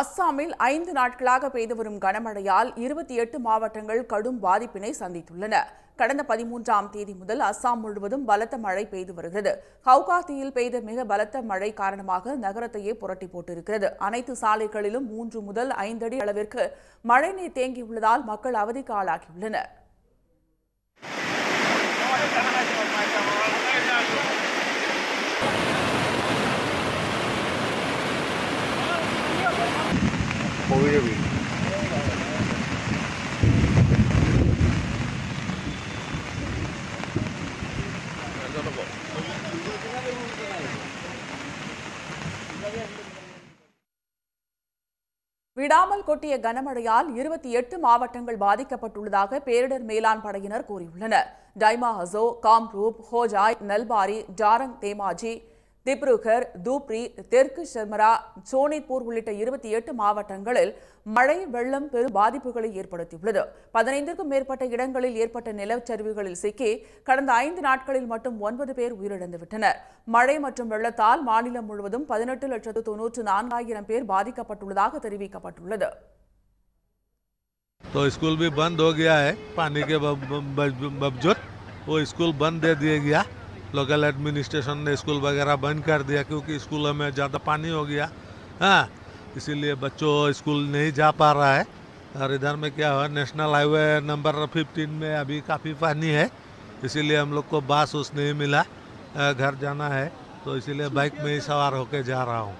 அஸ்ஸாமில் ஐந்து நாட்களாக பெய்து வரும் கனமழையால் இருபத்தி எட்டு மாவட்டங்கள் கடும் பாதிப்பினை சந்தித்துள்ளன கடந்த பதிமூன்றாம் தேதி முதல் அஸ்ஸாம் முழுவதும் பலத்த மழை பெய்து வருகிறது ஹவுகாத்தியில் பெய்த மிக பலத்த மழை காரணமாக நகரத்தையே புரட்டி போட்டிருக்கிறது அனைத்து சாலைகளிலும் மூன்று முதல் ஐந்து அடி அளவிற்கு மழைநீர் தேங்கியுள்ளதால் மக்கள் அவதிக்கு ஆளாகியுள்ளனர் விடாமல் கொட்டிய கனமழையால் இருபத்தி எட்டு மாவட்டங்கள் பாதிக்கப்பட்டுள்ளதாக பேரிடர் மேலாண் படையினர் கூறியுள்ளனர் டைமா ஹசோ காம்ரூப் ஹோஜாய் நல்பாரி ஜாரங் தேமாஜி திப்ருகர் தூப்ரி தெற்கு ஷர்மரா சோனித்பூர் உள்ளிட்ட இருபத்தி எட்டு மாவட்டங்களில் மழை வெள்ளம் பெரும் பாதிப்புகளை ஏற்படுத்தியுள்ளது பதினைந்திற்கும் மேற்பட்ட இடங்களில் ஏற்பட்ட நிலச்சரிவுகளில் சிக்கி கடந்த ஐந்து நாட்களில் மட்டும் ஒன்பது பேர் உயிரிழந்துவிட்டனர் மழை மற்றும் வெள்ளத்தால் மாநிலம் முழுவதும் பதினெட்டு லட்சத்து தொன்னூற்று நான்காயிரம் பேர் பாதிக்கப்பட்டுள்ளதாக தெரிவிக்கப்பட்டுள்ளது तो स्कूल भी बंद हो गया है पानी के बावजूद वो स्कूल बंद दे दिया गया लोकल एडमिनिस्ट्रेशन ने स्कूल वगैरह बंद कर दिया क्योंकि स्कूलों में ज़्यादा पानी हो गया हाँ इसीलिए बच्चों स्कूल नहीं जा पा रहा है और इधर में क्या हुआ नेशनल हाईवे नंबर फिफ्टीन में अभी काफ़ी पानी है इसीलिए हम लोग को बास उस नहीं मिला घर जाना है तो इसीलिए बाइक अच्छा, में ही सवार होकर जा रहा हूँ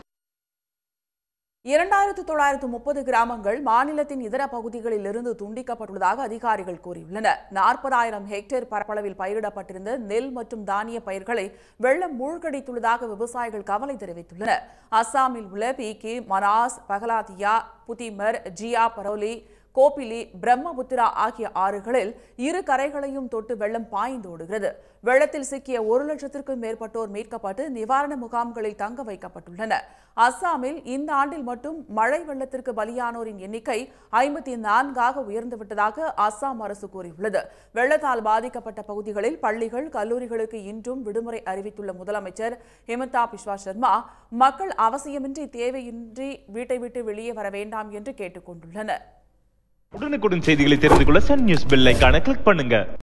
இரண்டாயிரத்து தொள்ளாயிரத்து முப்பது கிராமங்கள் மாநிலத்தின் இதர பகுதிகளில் இருந்து துண்டிக்கப்பட்டுள்ளதாக அதிகாரிகள் கூறியுள்ளனர் நாற்பதாயிரம் ஹெக்டேர் பரப்பளவில் பயிரிடப்பட்டிருந்த நெல் மற்றும் தானிய பயிர்களை வெள்ளம் மூழ்கடித்துள்ளதாக விவசாயிகள் கவலை தெரிவித்துள்ளனர் அஸ்ஸாமில் உள்ள பீக்கி மனாஸ் பகலாதியா புதிமர் ஜியா பரோலி கோபிலி பிரம்மபுத்திரா ஆகிய ஆறுகளில் இரு கரைகளையும் தொட்டு வெள்ளம் பாய்ந்து ஓடுகிறது வெள்ளத்தில் சிக்கிய ஒரு லட்சத்திற்கும் மேற்பட்டோர் மீட்கப்பட்டு நிவாரண முகாம்களில் தங்க வைக்கப்பட்டுள்ளனர் அஸ்ஸாமில் இந்த ஆண்டில் மட்டும் மழை வெள்ளத்திற்கு பலியானோரின் எண்ணிக்கை ஐம்பத்தி நான்காக உயர்ந்துவிட்டதாக அஸ்ஸாம் அரசு கூறியுள்ளது வெள்ளத்தால் பாதிக்கப்பட்ட பகுதிகளில் பள்ளிகள் கல்லூரிகளுக்கு இன்றும் விடுமுறை அறிவித்துள்ள முதலமைச்சர் ஹிமந்தா பிஸ்வா சர்மா மக்கள் அவசியமின்றி தேவையின்றி வீட்டை விட்டு வெளியே வர வேண்டாம் என்று கேட்டுக்கொண்டுள்ளனர் உடனுக்குடன் செய்திகளை தெரிந்து கொள்ள சன் நியூஸ் கிளிக் பண்ணுங்க